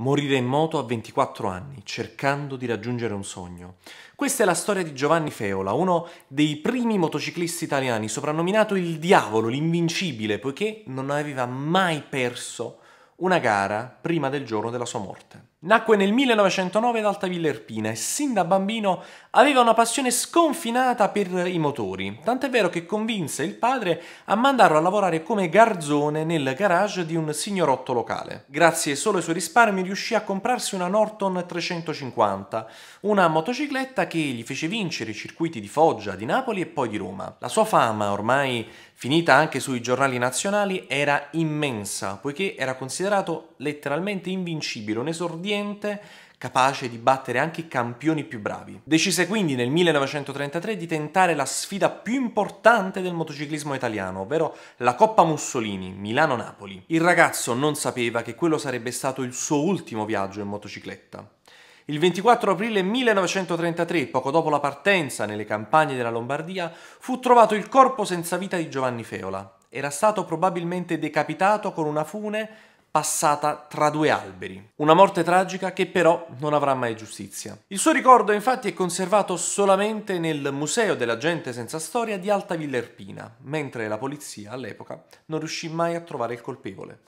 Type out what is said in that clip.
Morire in moto a 24 anni, cercando di raggiungere un sogno. Questa è la storia di Giovanni Feola, uno dei primi motociclisti italiani, soprannominato il diavolo, l'invincibile, poiché non aveva mai perso una gara prima del giorno della sua morte. Nacque nel 1909 ad Altavilla Erpina e sin da bambino aveva una passione sconfinata per i motori, tant'è vero che convinse il padre a mandarlo a lavorare come garzone nel garage di un signorotto locale. Grazie solo ai suoi risparmi riuscì a comprarsi una Norton 350, una motocicletta che gli fece vincere i circuiti di Foggia, di Napoli e poi di Roma. La sua fama, ormai finita anche sui giornali nazionali, era immensa, poiché era considerato letteralmente invincibile, un esordio obbediente, capace di battere anche i campioni più bravi. Decise quindi nel 1933 di tentare la sfida più importante del motociclismo italiano, ovvero la Coppa Mussolini, Milano-Napoli. Il ragazzo non sapeva che quello sarebbe stato il suo ultimo viaggio in motocicletta. Il 24 aprile 1933, poco dopo la partenza nelle campagne della Lombardia, fu trovato il corpo senza vita di Giovanni Feola. Era stato probabilmente decapitato con una fune passata tra due alberi. Una morte tragica che però non avrà mai giustizia. Il suo ricordo infatti è conservato solamente nel Museo della Gente Senza Storia di Alta Villa mentre la polizia all'epoca non riuscì mai a trovare il colpevole.